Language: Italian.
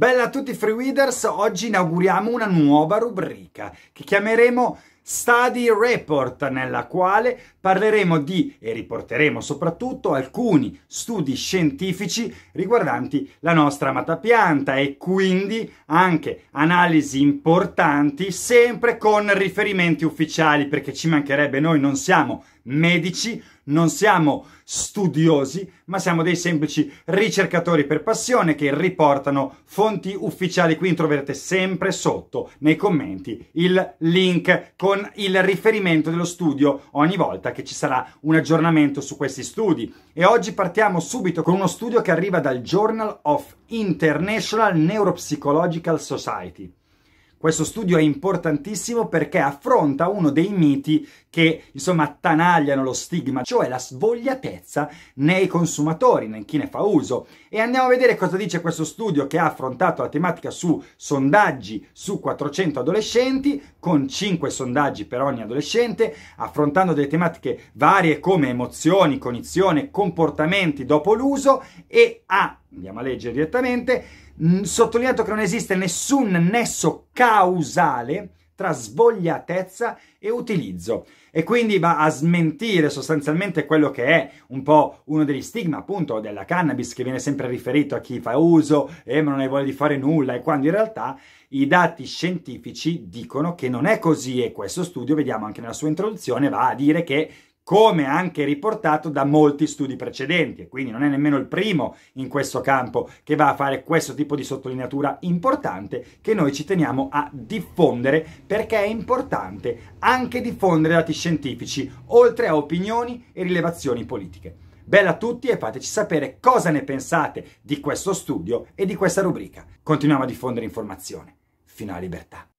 Bella a tutti Free Freeweeders, oggi inauguriamo una nuova rubrica che chiameremo Study Report nella quale parleremo di e riporteremo soprattutto alcuni studi scientifici riguardanti la nostra amata pianta e quindi anche analisi importanti sempre con riferimenti ufficiali perché ci mancherebbe noi non siamo medici, non siamo studiosi, ma siamo dei semplici ricercatori per passione che riportano fonti ufficiali. Qui troverete sempre sotto nei commenti il link con con il riferimento dello studio ogni volta che ci sarà un aggiornamento su questi studi. E oggi partiamo subito con uno studio che arriva dal Journal of International Neuropsychological Society. Questo studio è importantissimo perché affronta uno dei miti che insomma attanagliano lo stigma, cioè la svogliatezza nei consumatori, in chi ne fa uso. E andiamo a vedere cosa dice questo studio che ha affrontato la tematica su sondaggi su 400 adolescenti, con 5 sondaggi per ogni adolescente, affrontando delle tematiche varie come emozioni, cognizione, comportamenti dopo l'uso e ha andiamo a leggere direttamente, mm, sottolineato che non esiste nessun nesso causale tra svogliatezza e utilizzo e quindi va a smentire sostanzialmente quello che è un po' uno degli stigma appunto della cannabis che viene sempre riferito a chi fa uso e eh, non ne vuole di fare nulla e quando in realtà i dati scientifici dicono che non è così e questo studio, vediamo anche nella sua introduzione, va a dire che come anche riportato da molti studi precedenti, e quindi non è nemmeno il primo in questo campo che va a fare questo tipo di sottolineatura importante che noi ci teniamo a diffondere perché è importante anche diffondere dati scientifici, oltre a opinioni e rilevazioni politiche. Bella a tutti e fateci sapere cosa ne pensate di questo studio e di questa rubrica. Continuiamo a diffondere informazione. Fino alla libertà.